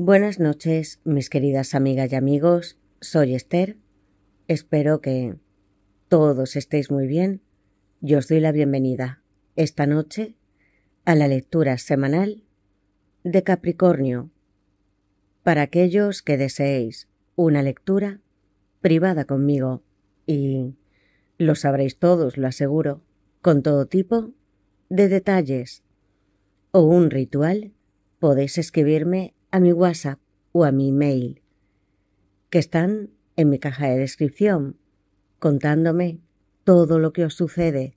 Buenas noches, mis queridas amigas y amigos. Soy Esther. Espero que todos estéis muy bien y os doy la bienvenida esta noche a la lectura semanal de Capricornio. Para aquellos que deseéis una lectura privada conmigo y lo sabréis todos, lo aseguro, con todo tipo de detalles o un ritual, podéis escribirme a mi WhatsApp o a mi mail, que están en mi caja de descripción, contándome todo lo que os sucede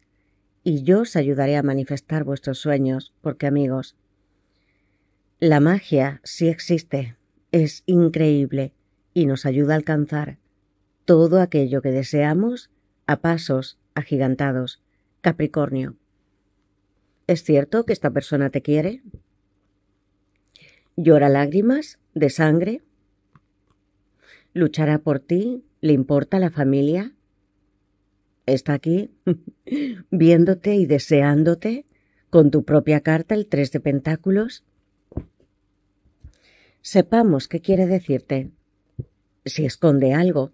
y yo os ayudaré a manifestar vuestros sueños, porque amigos, la magia sí existe, es increíble y nos ayuda a alcanzar todo aquello que deseamos a pasos agigantados. Capricornio. ¿Es cierto que esta persona te quiere? llora lágrimas de sangre, luchará por ti, le importa la familia, está aquí viéndote y deseándote con tu propia carta el tres de pentáculos. Sepamos qué quiere decirte, si esconde algo,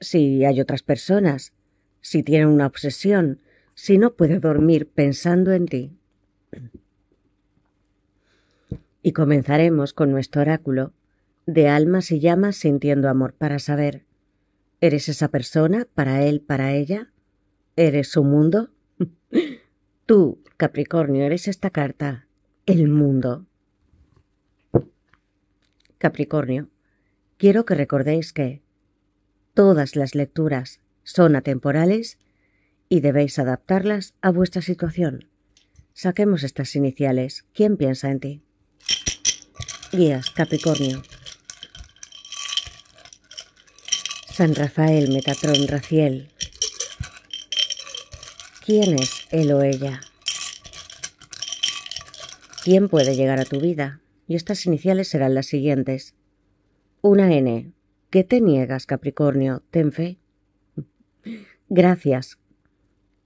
si hay otras personas, si tiene una obsesión, si no puede dormir pensando en ti. Y comenzaremos con nuestro oráculo de almas y llamas sintiendo amor para saber. ¿Eres esa persona para él, para ella? ¿Eres su mundo? Tú, Capricornio, eres esta carta, el mundo. Capricornio, quiero que recordéis que todas las lecturas son atemporales y debéis adaptarlas a vuestra situación. Saquemos estas iniciales. ¿Quién piensa en ti? Guías Capricornio. San Rafael, Metatrón, Raciel. ¿Quién es él o ella? ¿Quién puede llegar a tu vida? Y estas iniciales serán las siguientes. Una N. ¿Qué te niegas, Capricornio? Ten fe. Gracias.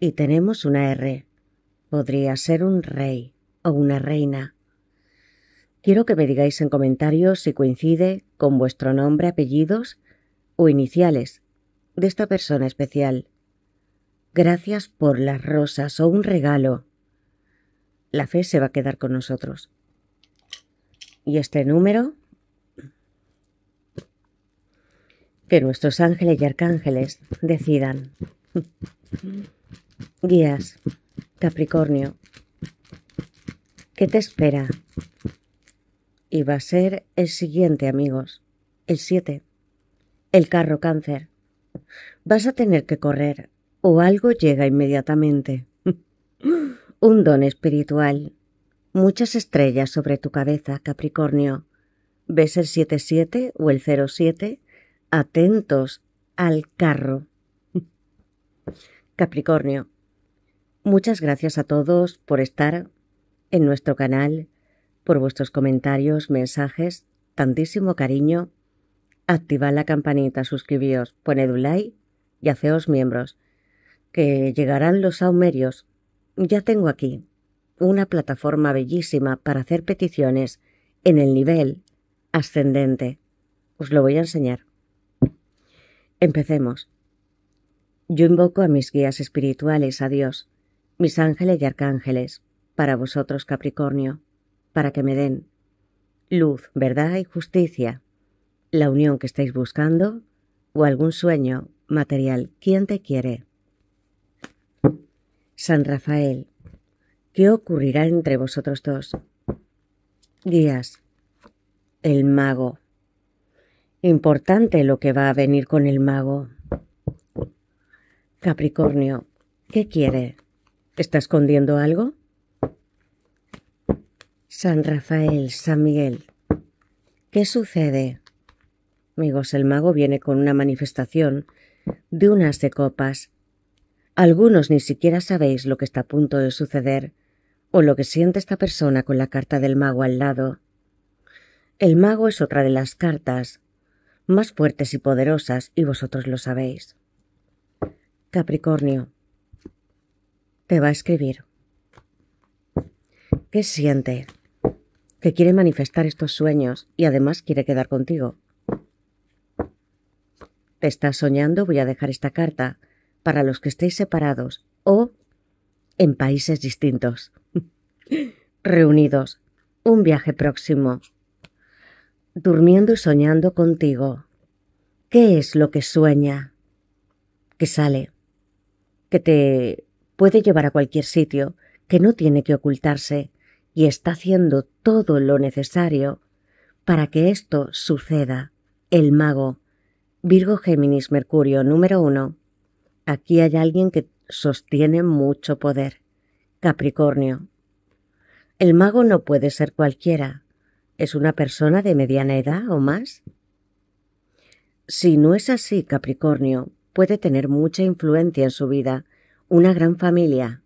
Y tenemos una R. Podría ser un rey o una reina. Quiero que me digáis en comentarios si coincide con vuestro nombre, apellidos o iniciales de esta persona especial. Gracias por las rosas o un regalo. La fe se va a quedar con nosotros. Y este número, que nuestros ángeles y arcángeles decidan. Guías, Capricornio, ¿qué te espera? y va a ser el siguiente, amigos. El 7. El carro cáncer. Vas a tener que correr o algo llega inmediatamente. Un don espiritual. Muchas estrellas sobre tu cabeza, Capricornio. ¿Ves el 77 o el 07? Atentos al carro. Capricornio. Muchas gracias a todos por estar en nuestro canal por vuestros comentarios, mensajes, tantísimo cariño. Activad la campanita, suscribíos, poned un like y haceos miembros. Que llegarán los saumerios. Ya tengo aquí una plataforma bellísima para hacer peticiones en el nivel ascendente. Os lo voy a enseñar. Empecemos. Yo invoco a mis guías espirituales, a Dios, mis ángeles y arcángeles, para vosotros Capricornio para que me den luz, verdad y justicia, la unión que estáis buscando o algún sueño material. ¿Quién te quiere? San Rafael, ¿qué ocurrirá entre vosotros dos? Guías, el mago. Importante lo que va a venir con el mago. Capricornio, ¿qué quiere? ¿Está escondiendo algo? San Rafael, San Miguel. ¿Qué sucede? Amigos, el mago viene con una manifestación de unas de copas. Algunos ni siquiera sabéis lo que está a punto de suceder o lo que siente esta persona con la carta del mago al lado. El mago es otra de las cartas más fuertes y poderosas y vosotros lo sabéis. Capricornio. Te va a escribir. ¿Qué siente? que quiere manifestar estos sueños y además quiere quedar contigo. Te estás soñando, voy a dejar esta carta para los que estéis separados o en países distintos. Reunidos, un viaje próximo. Durmiendo y soñando contigo. ¿Qué es lo que sueña? Que sale. Que te puede llevar a cualquier sitio, que no tiene que ocultarse, y está haciendo todo lo necesario para que esto suceda. El mago. Virgo Géminis Mercurio número uno Aquí hay alguien que sostiene mucho poder. Capricornio. El mago no puede ser cualquiera. Es una persona de mediana edad o más. Si no es así, Capricornio, puede tener mucha influencia en su vida, una gran familia,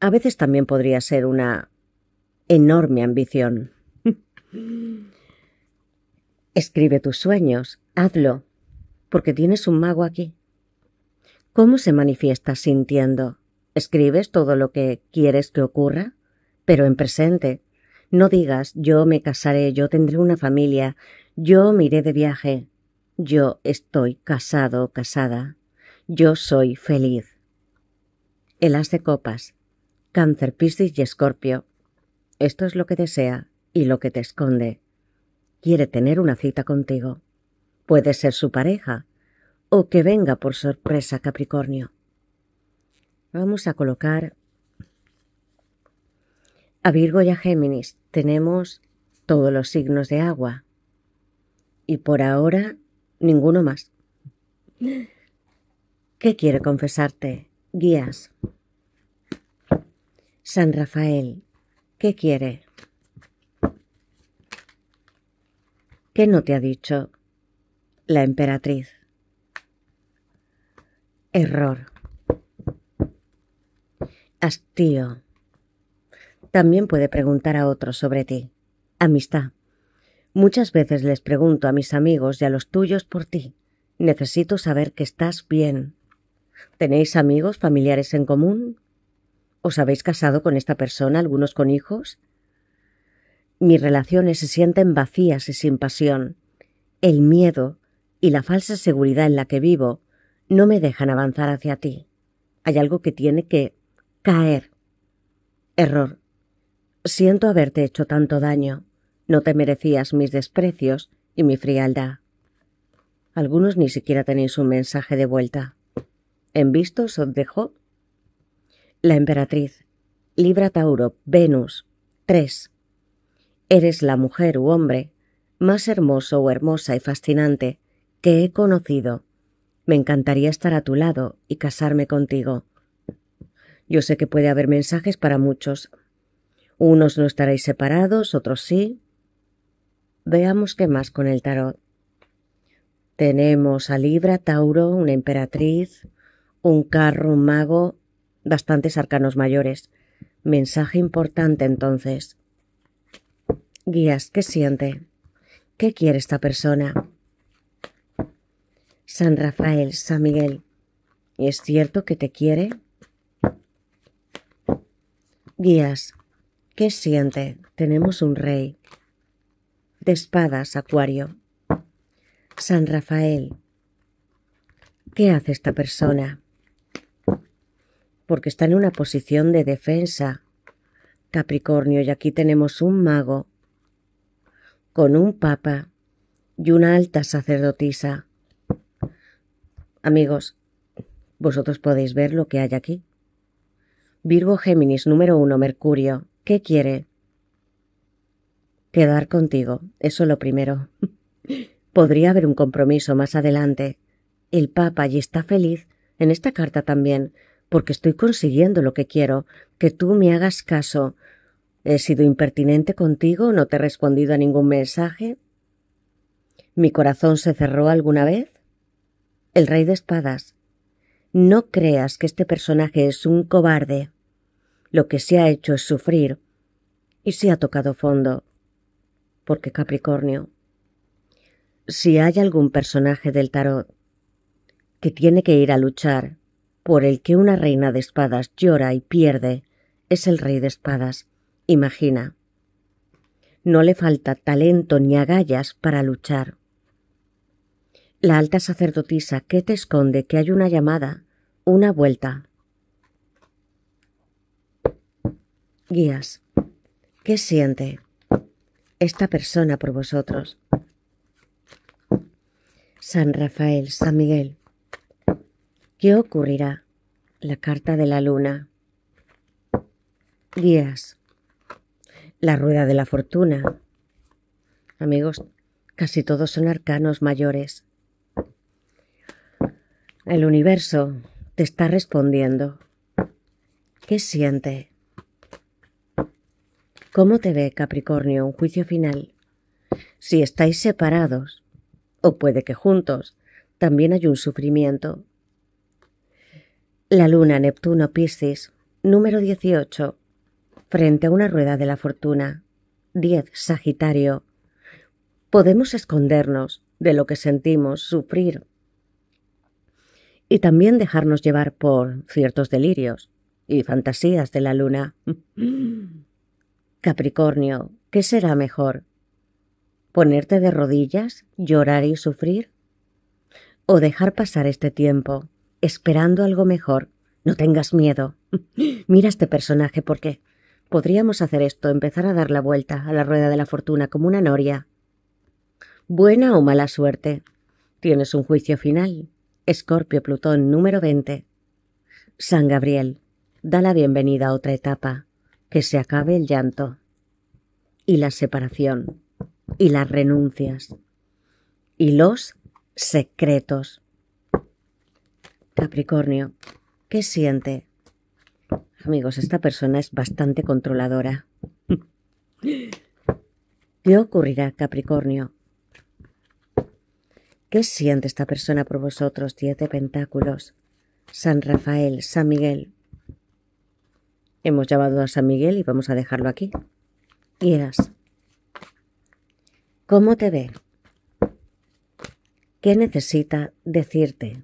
a veces también podría ser una enorme ambición. Escribe tus sueños, hazlo, porque tienes un mago aquí. ¿Cómo se manifiesta sintiendo? ¿Escribes todo lo que quieres que ocurra? Pero en presente. No digas yo me casaré, yo tendré una familia, yo me iré de viaje. Yo estoy casado o casada. Yo soy feliz. El as de copas. Cáncer, Piscis y Escorpio. Esto es lo que desea y lo que te esconde. Quiere tener una cita contigo. Puede ser su pareja o que venga por sorpresa Capricornio. Vamos a colocar a Virgo y a Géminis. Tenemos todos los signos de agua. Y por ahora, ninguno más. ¿Qué quiere confesarte? Guías. San Rafael, ¿qué quiere? ¿Qué no te ha dicho? La emperatriz. Error. Hastío. También puede preguntar a otros sobre ti. Amistad. Muchas veces les pregunto a mis amigos y a los tuyos por ti. Necesito saber que estás bien. ¿Tenéis amigos, familiares en común? ¿Os habéis casado con esta persona, algunos con hijos? Mis relaciones se sienten vacías y sin pasión. El miedo y la falsa seguridad en la que vivo no me dejan avanzar hacia ti. Hay algo que tiene que caer. Error. Siento haberte hecho tanto daño. No te merecías mis desprecios y mi frialdad. Algunos ni siquiera tenéis un mensaje de vuelta. En vistos os dejo la emperatriz. Libra Tauro, Venus. 3. Eres la mujer u hombre más hermoso o hermosa y fascinante que he conocido. Me encantaría estar a tu lado y casarme contigo. Yo sé que puede haber mensajes para muchos. Unos no estaréis separados, otros sí. Veamos qué más con el tarot. Tenemos a Libra, Tauro, una emperatriz, un carro, un mago, bastantes arcanos mayores. Mensaje importante entonces. Guías, ¿qué siente? ¿Qué quiere esta persona? San Rafael, San Miguel, ¿es cierto que te quiere? Guías, ¿qué siente? Tenemos un rey. De espadas, Acuario. San Rafael, ¿qué hace esta persona? porque está en una posición de defensa. Capricornio, y aquí tenemos un mago, con un papa y una alta sacerdotisa. Amigos, vosotros podéis ver lo que hay aquí. Virgo Géminis número uno, Mercurio, ¿qué quiere? Quedar contigo, eso lo primero. Podría haber un compromiso más adelante. El Papa allí está feliz en esta carta también, porque estoy consiguiendo lo que quiero, que tú me hagas caso. ¿He sido impertinente contigo? ¿No te he respondido a ningún mensaje? ¿Mi corazón se cerró alguna vez? El rey de espadas. No creas que este personaje es un cobarde. Lo que se ha hecho es sufrir. Y se ha tocado fondo. Porque Capricornio. Si hay algún personaje del tarot que tiene que ir a luchar, por el que una reina de espadas llora y pierde es el rey de espadas. Imagina. No le falta talento ni agallas para luchar. La alta sacerdotisa, que te esconde? Que hay una llamada, una vuelta. Guías, ¿qué siente esta persona por vosotros? San Rafael, San Miguel, ¿Qué ocurrirá? La carta de la luna. Guías. La rueda de la fortuna. Amigos, casi todos son arcanos mayores. El universo te está respondiendo. ¿Qué siente? ¿Cómo te ve Capricornio un juicio final? Si estáis separados, o puede que juntos, también hay un sufrimiento. La luna Neptuno Piscis, número 18, frente a una rueda de la fortuna. 10. Sagitario. Podemos escondernos de lo que sentimos, sufrir y también dejarnos llevar por ciertos delirios y fantasías de la luna. Capricornio, ¿qué será mejor? ¿Ponerte de rodillas, llorar y sufrir? ¿O dejar pasar este tiempo? esperando algo mejor. No tengas miedo. Mira este personaje porque podríamos hacer esto, empezar a dar la vuelta a la rueda de la fortuna como una noria. Buena o mala suerte. Tienes un juicio final. Escorpio Plutón número 20. San Gabriel, da la bienvenida a otra etapa. Que se acabe el llanto. Y la separación. Y las renuncias. Y los secretos. Capricornio, ¿qué siente? Amigos, esta persona es bastante controladora. ¿Qué ocurrirá, Capricornio? ¿Qué siente esta persona por vosotros, Diez Pentáculos? San Rafael, San Miguel. Hemos llamado a San Miguel y vamos a dejarlo aquí. Eras. ¿Cómo te ve? ¿Qué necesita decirte?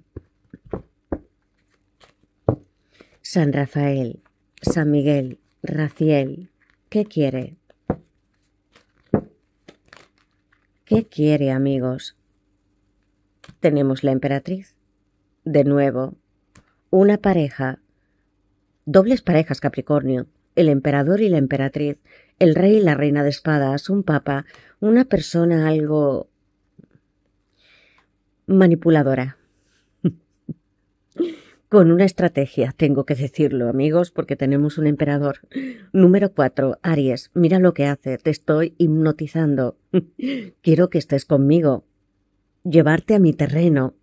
San Rafael, San Miguel, Raciel, ¿qué quiere? ¿Qué quiere, amigos? Tenemos la emperatriz. De nuevo, una pareja, dobles parejas Capricornio, el emperador y la emperatriz, el rey y la reina de espadas, un papa, una persona algo manipuladora. con una estrategia, tengo que decirlo, amigos, porque tenemos un emperador. Número cuatro, Aries, mira lo que hace, te estoy hipnotizando. Quiero que estés conmigo. Llevarte a mi terreno.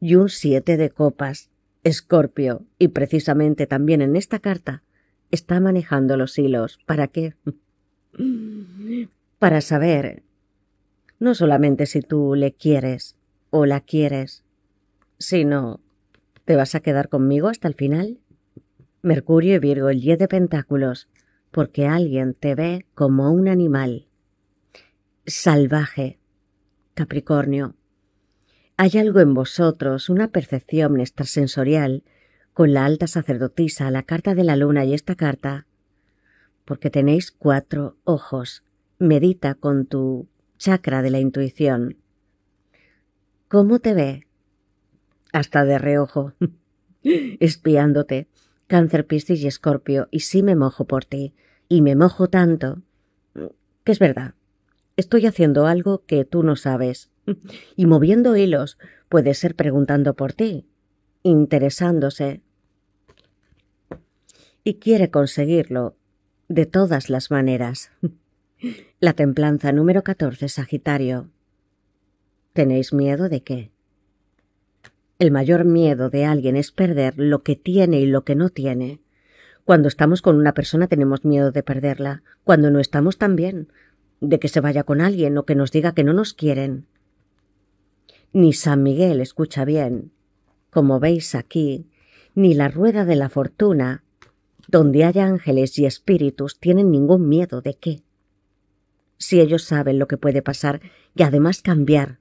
Y un siete de copas. Escorpio, y precisamente también en esta carta, está manejando los hilos. ¿Para qué? Para saber no solamente si tú le quieres o la quieres, sino ¿Te vas a quedar conmigo hasta el final? Mercurio y Virgo, el 10 de pentáculos, porque alguien te ve como un animal. Salvaje. Capricornio. Hay algo en vosotros, una percepción extrasensorial, con la alta sacerdotisa, la carta de la luna y esta carta, porque tenéis cuatro ojos. Medita con tu chakra de la intuición. ¿Cómo te ve? hasta de reojo, espiándote. Cáncer, Piscis y Escorpio, y sí me mojo por ti, y me mojo tanto, que es verdad. Estoy haciendo algo que tú no sabes, y moviendo hilos puede ser preguntando por ti, interesándose, y quiere conseguirlo de todas las maneras. La templanza número 14, Sagitario. ¿Tenéis miedo de qué? El mayor miedo de alguien es perder lo que tiene y lo que no tiene. Cuando estamos con una persona tenemos miedo de perderla, cuando no estamos también, de que se vaya con alguien o que nos diga que no nos quieren. Ni San Miguel escucha bien, como veis aquí, ni la rueda de la fortuna, donde haya ángeles y espíritus, tienen ningún miedo de qué. Si ellos saben lo que puede pasar y además cambiar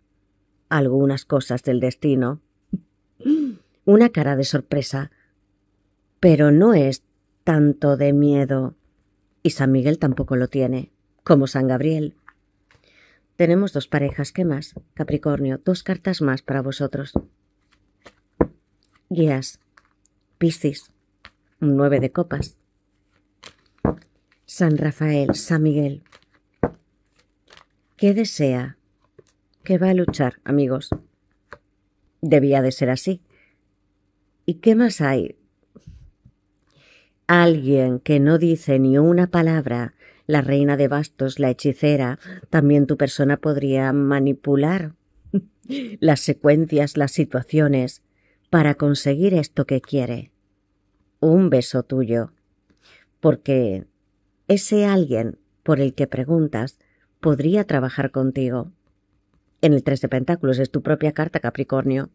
algunas cosas del destino una cara de sorpresa. Pero no es tanto de miedo. Y San Miguel tampoco lo tiene, como San Gabriel. Tenemos dos parejas, ¿qué más? Capricornio, dos cartas más para vosotros. Guías. Piscis. nueve de copas. San Rafael, San Miguel. ¿Qué desea? ¿Qué va a luchar, amigos. Debía de ser así. ¿Y qué más hay? Alguien que no dice ni una palabra, la reina de bastos, la hechicera, también tu persona podría manipular las secuencias, las situaciones, para conseguir esto que quiere. Un beso tuyo. Porque ese alguien por el que preguntas podría trabajar contigo. En el Tres de Pentáculos es tu propia carta, Capricornio.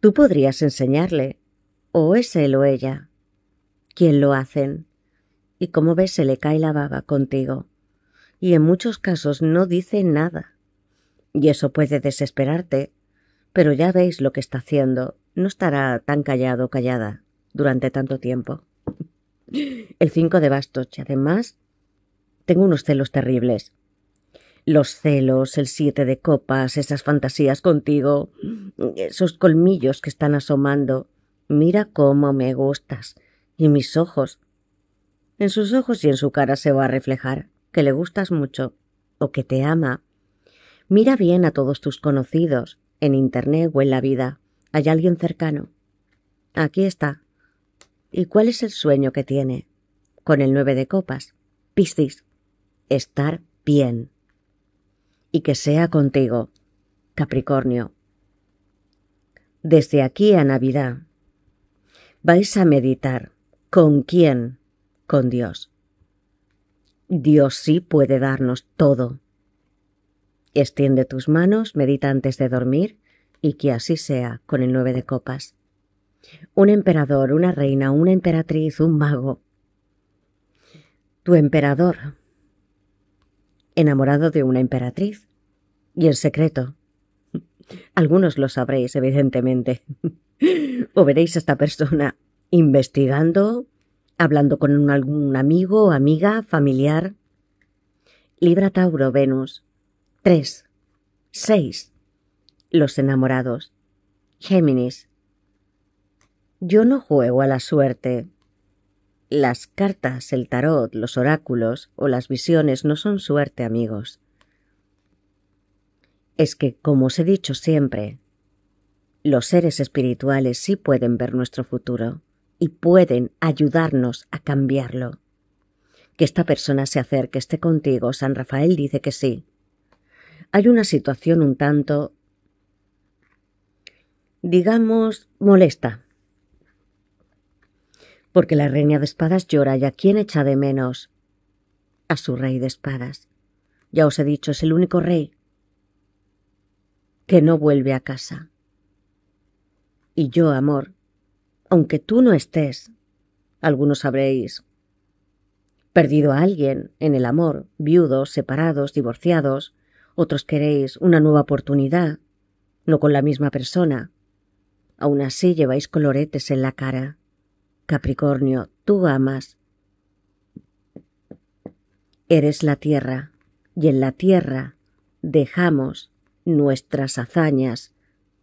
Tú podrías enseñarle, o es él o ella, quien lo hacen. Y como ves, se le cae la baba contigo. Y en muchos casos no dice nada. Y eso puede desesperarte. Pero ya veis lo que está haciendo. No estará tan callado o callada durante tanto tiempo. El cinco de bastos, además tengo unos celos terribles. Los celos, el siete de copas, esas fantasías contigo, esos colmillos que están asomando. Mira cómo me gustas. Y mis ojos. En sus ojos y en su cara se va a reflejar que le gustas mucho o que te ama. Mira bien a todos tus conocidos, en Internet o en la vida. ¿Hay alguien cercano? Aquí está. ¿Y cuál es el sueño que tiene? Con el nueve de copas. Piscis. Estar bien y que sea contigo. Capricornio. Desde aquí a Navidad. Vais a meditar. ¿Con quién? Con Dios. Dios sí puede darnos todo. Extiende tus manos, medita antes de dormir y que así sea con el nueve de copas. Un emperador, una reina, una emperatriz, un mago. Tu emperador, enamorado de una emperatriz. Y el secreto. Algunos lo sabréis, evidentemente. o veréis a esta persona investigando, hablando con algún amigo, amiga, familiar. Libra Tauro, Venus. Tres. Seis. Los enamorados. Géminis. Yo no juego a la suerte, las cartas, el tarot, los oráculos o las visiones no son suerte, amigos. Es que, como os he dicho siempre, los seres espirituales sí pueden ver nuestro futuro y pueden ayudarnos a cambiarlo. Que esta persona se acerque, esté contigo, San Rafael dice que sí. Hay una situación un tanto, digamos, molesta porque la reina de espadas llora y a quién echa de menos. A su rey de espadas. Ya os he dicho, es el único rey que no vuelve a casa. Y yo, amor, aunque tú no estés, algunos habréis perdido a alguien en el amor, viudos, separados, divorciados, otros queréis una nueva oportunidad, no con la misma persona. Aún así lleváis coloretes en la cara. Capricornio, tú amas. Eres la tierra, y en la tierra dejamos nuestras hazañas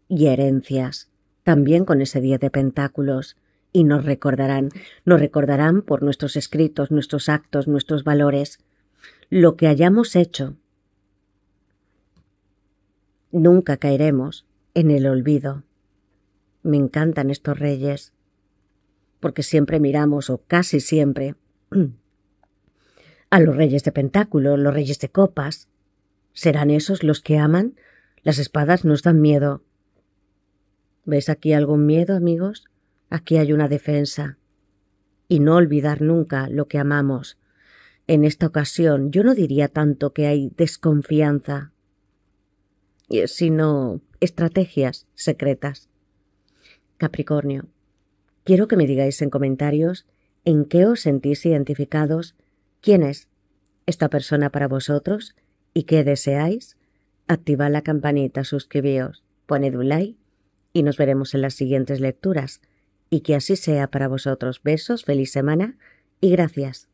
y herencias, también con ese día de pentáculos, y nos recordarán, nos recordarán por nuestros escritos, nuestros actos, nuestros valores, lo que hayamos hecho. Nunca caeremos en el olvido. Me encantan estos reyes, porque siempre miramos, o casi siempre, a los reyes de pentáculo, los reyes de copas. ¿Serán esos los que aman? Las espadas nos dan miedo. ¿Ves aquí algún miedo, amigos? Aquí hay una defensa. Y no olvidar nunca lo que amamos. En esta ocasión yo no diría tanto que hay desconfianza, eh, sino estrategias secretas. Capricornio. Quiero que me digáis en comentarios en qué os sentís identificados, quién es esta persona para vosotros y qué deseáis. Activad la campanita, suscribíos, poned un like y nos veremos en las siguientes lecturas. Y que así sea para vosotros. Besos, feliz semana y gracias.